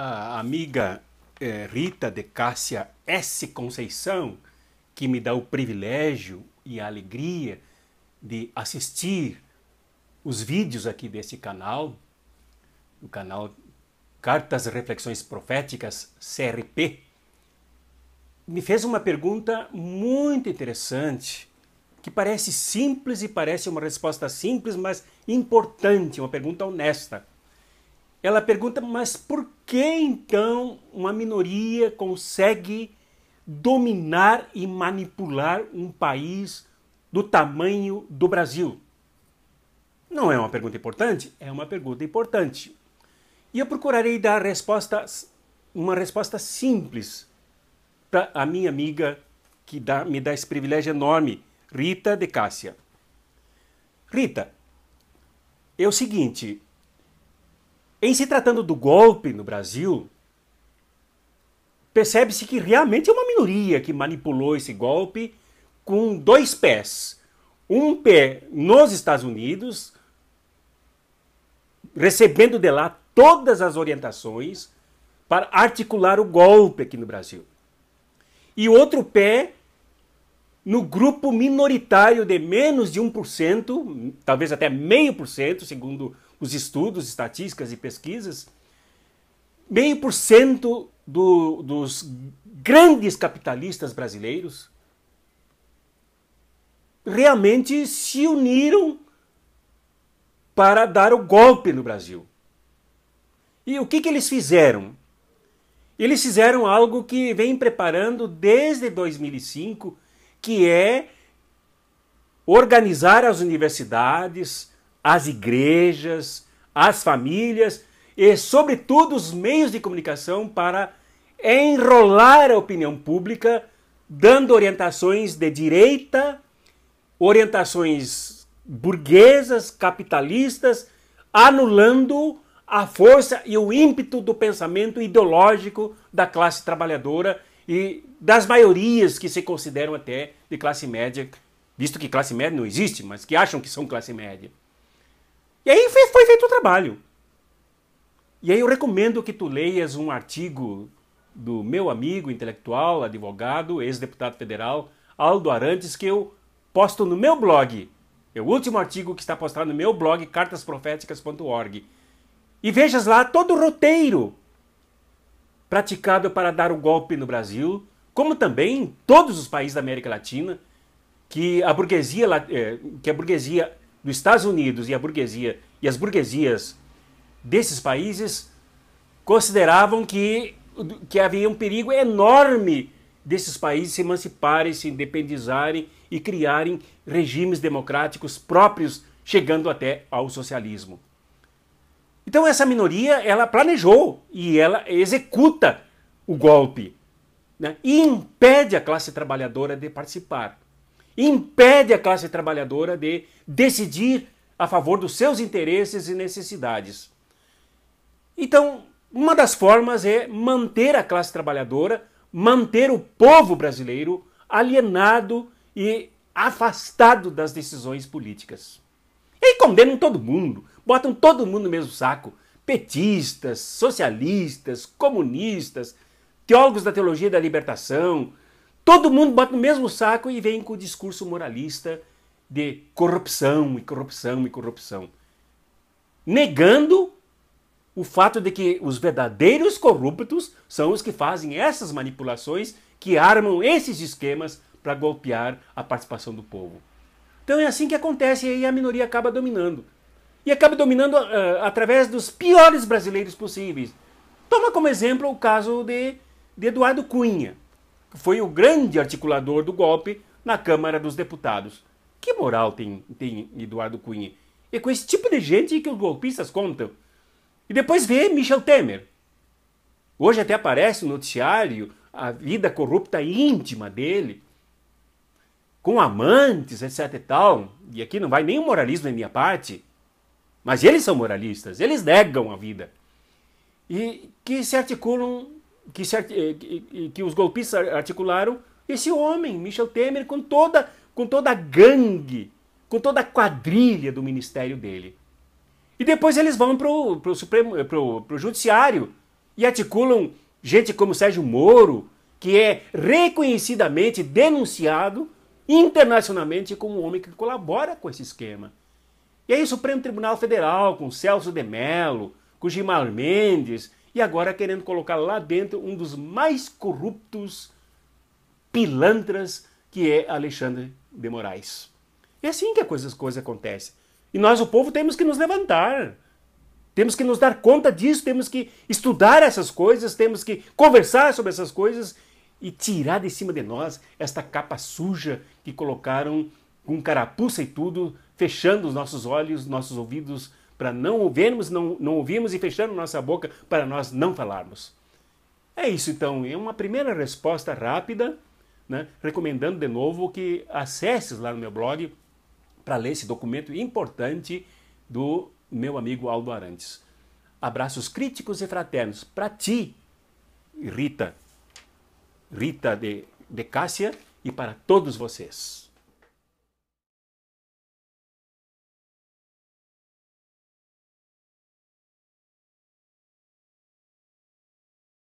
a amiga é, Rita de Cássia S. Conceição, que me dá o privilégio e a alegria de assistir os vídeos aqui desse canal, o canal Cartas e Reflexões Proféticas, CRP, me fez uma pergunta muito interessante, que parece simples e parece uma resposta simples, mas importante, uma pergunta honesta. Ela pergunta, mas por que então uma minoria consegue dominar e manipular um país do tamanho do Brasil? Não é uma pergunta importante? É uma pergunta importante. E eu procurarei dar uma resposta simples para a minha amiga que dá, me dá esse privilégio enorme, Rita de Cássia. Rita, é o seguinte, em se tratando do golpe no Brasil, percebe-se que realmente é uma minoria que manipulou esse golpe com dois pés. Um pé nos Estados Unidos, recebendo de lá todas as orientações para articular o golpe aqui no Brasil. E outro pé no grupo minoritário de menos de 1%, talvez até meio por cento, segundo os estudos, estatísticas e pesquisas, meio por cento dos grandes capitalistas brasileiros realmente se uniram para dar o golpe no Brasil. E o que, que eles fizeram? Eles fizeram algo que vem preparando desde 2005, que é organizar as universidades, as igrejas, as famílias e, sobretudo, os meios de comunicação para enrolar a opinião pública, dando orientações de direita, orientações burguesas, capitalistas, anulando a força e o ímpeto do pensamento ideológico da classe trabalhadora e das maiorias que se consideram até de classe média, visto que classe média não existe, mas que acham que são classe média. E aí foi feito o trabalho. E aí eu recomendo que tu leias um artigo do meu amigo intelectual, advogado, ex-deputado federal, Aldo Arantes, que eu posto no meu blog. É o último artigo que está postado no meu blog, cartasproféticas.org. E vejas lá todo o roteiro praticado para dar o um golpe no Brasil, como também em todos os países da América Latina, que a burguesia, eh, que a burguesia dos Estados Unidos e a burguesia e as burguesias desses países consideravam que, que havia um perigo enorme desses países se emanciparem, se independizarem e criarem regimes democráticos próprios, chegando até ao socialismo. Então essa minoria ela planejou e ela executa o golpe né? e impede a classe trabalhadora de participar impede a classe trabalhadora de decidir a favor dos seus interesses e necessidades. Então, uma das formas é manter a classe trabalhadora, manter o povo brasileiro alienado e afastado das decisões políticas. E condenam todo mundo, botam todo mundo no mesmo saco. Petistas, socialistas, comunistas, teólogos da teologia da libertação, Todo mundo bota no mesmo saco e vem com o discurso moralista de corrupção e corrupção e corrupção. Negando o fato de que os verdadeiros corruptos são os que fazem essas manipulações, que armam esses esquemas para golpear a participação do povo. Então é assim que acontece e aí a minoria acaba dominando. E acaba dominando uh, através dos piores brasileiros possíveis. Toma como exemplo o caso de, de Eduardo Cunha foi o grande articulador do golpe na Câmara dos Deputados. Que moral tem, tem Eduardo Cunha? É com esse tipo de gente que os golpistas contam. E depois vê Michel Temer. Hoje até aparece no noticiário a vida corrupta íntima dele, com amantes, etc e tal. E aqui não vai nenhum moralismo da minha parte, mas eles são moralistas, eles negam a vida. E que se articulam que, se, eh, eh, que, os golpistas articularam esse homem, Michel Temer, com toda, com toda a gangue, com toda a quadrilha do ministério dele. E depois eles vão para pro, Supremo, eh, pro, pro Judiciário e articulam gente como Sérgio Moro, que é reconhecidamente denunciado internacionalmente como um homem que colabora com esse esquema. E aí o Supremo Tribunal Federal, com Celso de Mello, com Gilmar Mendes, e agora querendo colocar lá dentro um dos mais corruptos pilantras que é Alexandre de Moraes. É assim que as coisas, coisas acontecem. E nós, o povo, temos que nos levantar. Temos que nos dar conta disso, temos que estudar essas coisas, temos que conversar sobre essas coisas e tirar de cima de nós esta capa suja que colocaram com carapuça e tudo, fechando os nossos olhos, nossos ouvidos, para não ouvirmos, não, não ouvirmos e fechamos nossa boca para nós não falarmos. É isso então, é uma primeira resposta rápida, né? recomendando de novo que acesses lá no meu blog para ler esse documento importante do meu amigo Aldo Arantes. Abraços críticos e fraternos para ti, Rita, Rita de, de Cássia, e para todos vocês.